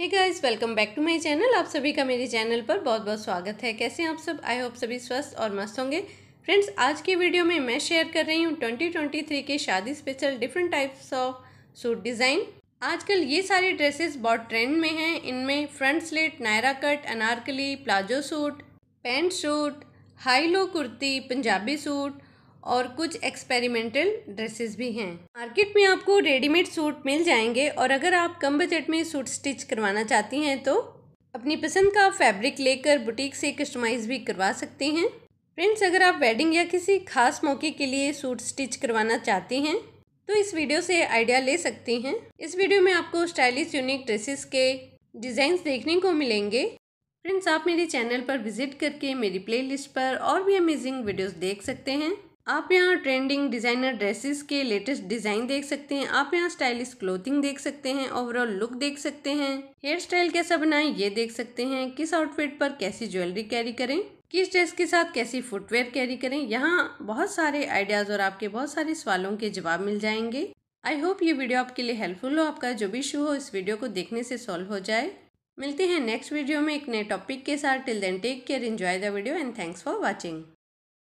hey guys welcome back to my channel आप सभी का मेरे चैनल पर बहुत बहुत स्वागत है कैसे हैं आप सब आई होप सभी स्वस्थ और मस्त होंगे फ्रेंड्स आज की वीडियो में मैं शेयर कर रही हूँ 2023 के शादी special different types of suit design आजकल ये सारे ड्रेसेस बहुत ट्रेंड में हैं इनमें front slit Naira cut Anarkali palazzo suit pant suit high low kurti Punjabi suit और कुछ एक्सपेरिमेंटल ड्रेसेस भी हैं मार्केट में आपको रेडीमेड सूट मिल जाएंगे और अगर आप कम बजट में सूट स्टिच करवाना चाहती हैं तो अपनी पसंद का फैब्रिक लेकर बुटीक से कस्टमाइज़ भी करवा सकती हैं फ्रेंड्स अगर आप वेडिंग या किसी खास मौके के लिए सूट स्टिच करवाना चाहती हैं तो इस वीडियो से आइडिया ले सकती हैं इस वीडियो में आपको स्टाइलिश यूनिक ड्रेसेस के डिज़ाइंस देखने को मिलेंगे फ्रेंड्स आप मेरे चैनल पर विजिट करके मेरी प्लेलिस्ट पर और भी अमेजिंग वीडियोस देख सकते हैं आप यहाँ ट्रेंडिंग डिज़ाइनर ड्रेसेस के लेटेस्ट डिज़ाइन देख सकते हैं आप यहाँ स्टाइलिश क्लोथिंग देख सकते हैं ओवरऑल लुक देख सकते हैं हेयर स्टाइल कैसा बनाएं ये देख सकते हैं किस आउटफिट पर कैसी ज्वेलरी कैरी करें किस ड्रेस के साथ कैसी फुटवेयर कैरी करें यहाँ बहुत सारे आइडियाज़ और आपके बहुत सारे सवालों के जवाब मिल जाएंगे आई होप ये वीडियो आपके लिए हेल्पफुल हो आपका जो भी इशू हो इस वीडियो को देखने से सॉल्व हो जाए मिलते हैं नेक्स्ट वीडियो में एक नए टॉपिक के साथ till then take care enjoy the video and thanks for watching